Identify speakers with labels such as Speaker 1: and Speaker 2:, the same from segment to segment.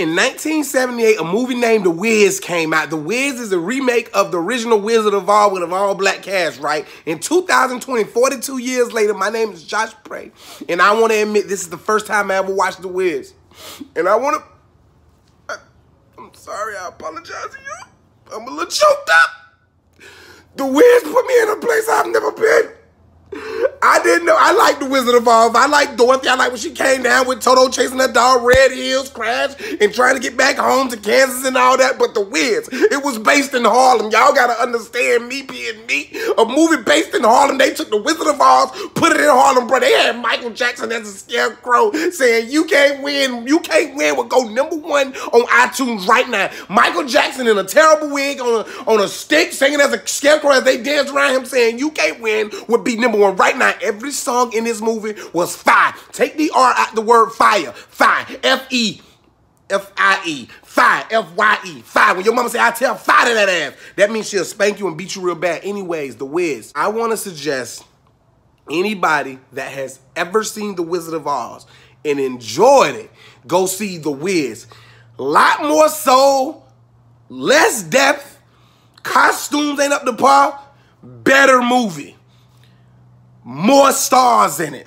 Speaker 1: In 1978, a movie named The Wiz came out. The Wiz is a remake of the original Wizard of Oz with an all-black cast, right? In 2020, 42 years later, my name is Josh Prey, and I want to admit this is the first time I ever watched The Wiz. And I want to... I'm sorry, I apologize to you. I'm a little choked up. The Wiz put me in a place I've never been. I didn't know. I like the Wizard of Oz. I like Dorothy. I like when she came down with Toto chasing that dog, Red Hills Crash, and trying to get back home to Kansas and all that. But the Wiz, it was based in Harlem. Y'all gotta understand me being me. A movie based in Harlem. They took the Wizard of Oz, put it in Harlem, bro. They had Michael Jackson as a scarecrow saying, "You can't win. You can't win." Would go number one on iTunes right now. Michael Jackson in a terrible wig on a, on a stick, singing as a scarecrow as they dance around him, saying, "You can't win." Would be number one right now Every song in this movie was fire. Take the R out the word fire. Fire. F-E. F-I-E. Fire. F-Y-E. Fire. When your mama say, I tell fire to that ass, that means she'll spank you and beat you real bad. Anyways, The Wiz. I want to suggest anybody that has ever seen The Wizard of Oz and enjoyed it, go see The Wiz. Lot more soul, less depth, costumes ain't up to par, better movie more stars in it.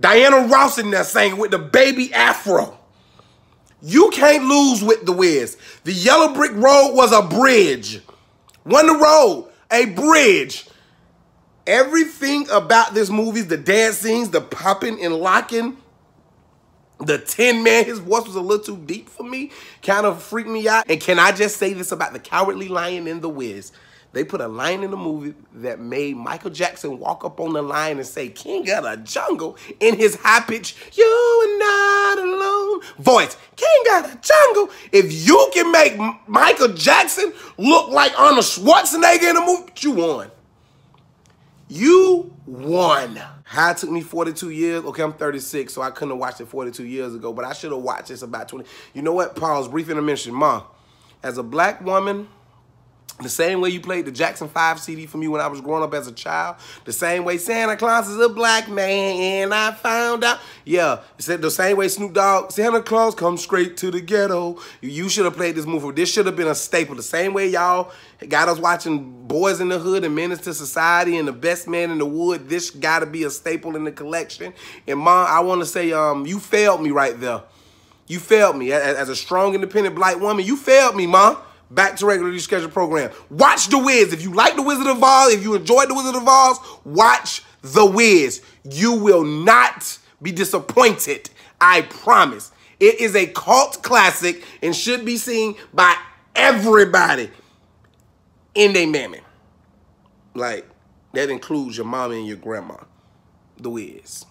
Speaker 1: Diana Ross in that thing with the baby afro. You can't lose with the Wiz. The yellow brick road was a bridge. Wonder Road, a bridge. Everything about this movie, the dance scenes, the popping and locking, the Tin Man, his voice was a little too deep for me, kind of freaked me out. And can I just say this about the Cowardly Lion and the Wiz? They put a line in the movie that made Michael Jackson walk up on the line and say, King of the Jungle, in his high pitch, you are not alone voice. King of the Jungle. If you can make Michael Jackson look like Arnold Schwarzenegger in a movie, you won. You won. How it took me 42 years. Okay, I'm 36, so I couldn't have watched it 42 years ago, but I should have watched this about 20. You know what? Pause, brief intermission. Mom, as a black woman, the same way you played the Jackson 5 CD for me when I was growing up as a child. The same way Santa Claus is a black man and I found out. Yeah, the same way Snoop Dogg, Santa Claus comes straight to the ghetto. You should have played this movie. This should have been a staple. The same way y'all got us watching Boys in the Hood and Menace to Society and The Best Man in the Wood. This got to be a staple in the collection. And Mom, I want to say um, you failed me right there. You failed me. As a strong, independent black woman, you failed me, Mom. Back to regularly scheduled program. Watch The Wiz. If you like The Wizard of Oz, if you enjoyed The Wizard of Oz, watch The Wiz. You will not be disappointed. I promise. It is a cult classic and should be seen by everybody in their mammy. Like, that includes your mommy and your grandma. The Wiz.